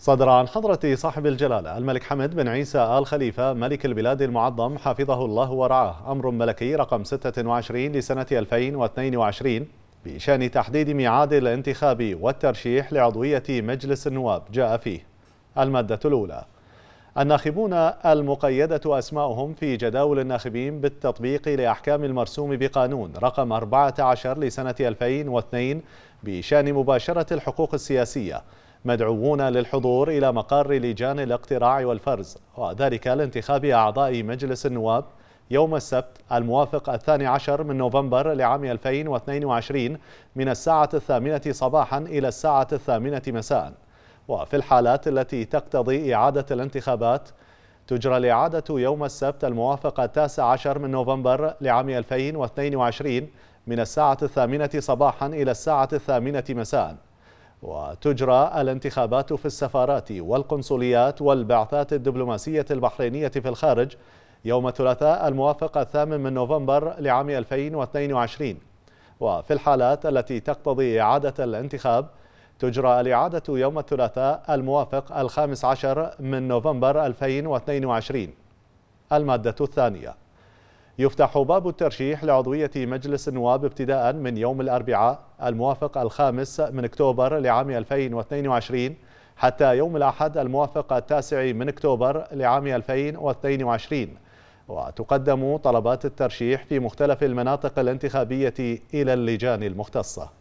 صدر عن حضرة صاحب الجلالة الملك حمد بن عيسى آل خليفة ملك البلاد المعظم حفظه الله ورعاه أمر ملكي رقم 26 لسنة 2022 بشأن تحديد ميعاد الانتخاب والترشيح لعضوية مجلس النواب جاء فيه المادة الأولى الناخبون المقيدة أسماؤهم في جداول الناخبين بالتطبيق لأحكام المرسوم بقانون رقم 14 لسنة 2002 بشأن مباشرة الحقوق السياسية مدعوون للحضور إلى مقر لجان الاقتراع والفرز وذلك لانتخاب أعضاء مجلس النواب يوم السبت الموافق الثاني عشر من نوفمبر لعام 2022 من الساعة الثامنة صباحا إلى الساعة الثامنة مساء وفي الحالات التي تقتضي إعادة الانتخابات تجرى الإعادة يوم السبت الموافق التاسع عشر من نوفمبر لعام 2022 من الساعة الثامنة صباحا إلى الساعة الثامنة مساءً وتجرى الانتخابات في السفارات والقنصليات والبعثات الدبلوماسية البحرينية في الخارج يوم الثلاثاء الموافق الثامن من نوفمبر لعام 2022 وفي الحالات التي تقتضي إعادة الانتخاب تجرى الإعادة يوم الثلاثاء الموافق الخامس عشر من نوفمبر 2022 المادة الثانية يفتح باب الترشيح لعضوية مجلس النواب ابتداء من يوم الأربعاء الموافق الخامس من أكتوبر لعام 2022 حتى يوم الأحد الموافق التاسع من أكتوبر لعام 2022 وتقدم طلبات الترشيح في مختلف المناطق الانتخابية إلى اللجان المختصة